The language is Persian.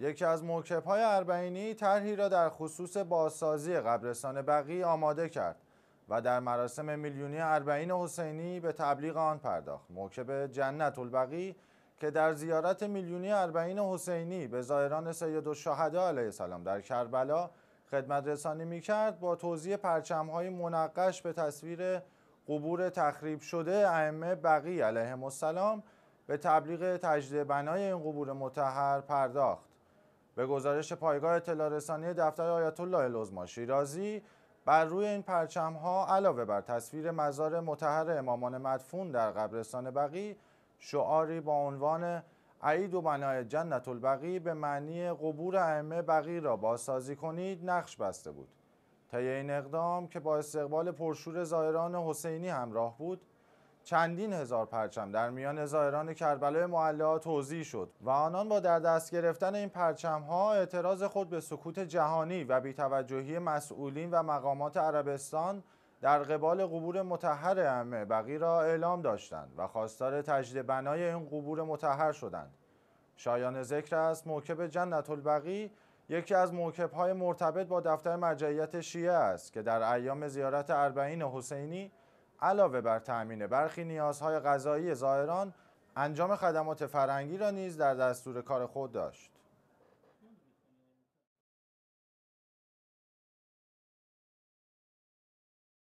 یکی از موکب های اربعینی طرحی را در خصوص بازسازی قبرستان بقی آماده کرد و در مراسم میلیونی اربعین حسینی به تبلیغ آن پرداخت موکب جنت البقی که در زیارت میلیونی اربعین حسینی به زایران سید و علیه السلام در کربلا خدمت رسانی می کرد با توضیح پرچم های منقش به تصویر قبور تخریب شده ائمه بقی علیه السلام به تبلیغ تجدید بنای این قبور متحر پرداخت به گزارش پایگاه اطلاع رسانی دفتر آیت الله شیرازی بر روی این پرچم ها علاوه بر تصویر مزار متحر امامان مدفون در قبرستان بقی شعاری با عنوان عید و بنای جنت البقی به معنی قبور ائمه بقی را بازسازی کنید نقش بسته بود طی این اقدام که با استقبال پرشور زائران حسینی همراه بود چندین هزار پرچم در میان زائران کربلای معلا توضیح شد و آنان با در دست گرفتن این پرچم ها اعتراض خود به سکوت جهانی و بیتوجهی مسئولین و مقامات عربستان در قبال قبور متحر امه بقی را اعلام داشتند و خواستار تجدید بنای این قبور متحر شدند شایان ذکر است موکب جنت البقی یکی از موکب های مرتبط با دفتر مرجعیت شیعه است که در ایام زیارت اربعین حسینی علاوه بر تأمین برخی نیازهای غذایی زائران انجام خدمات فرنگی را نیز در دستور کار خود داشت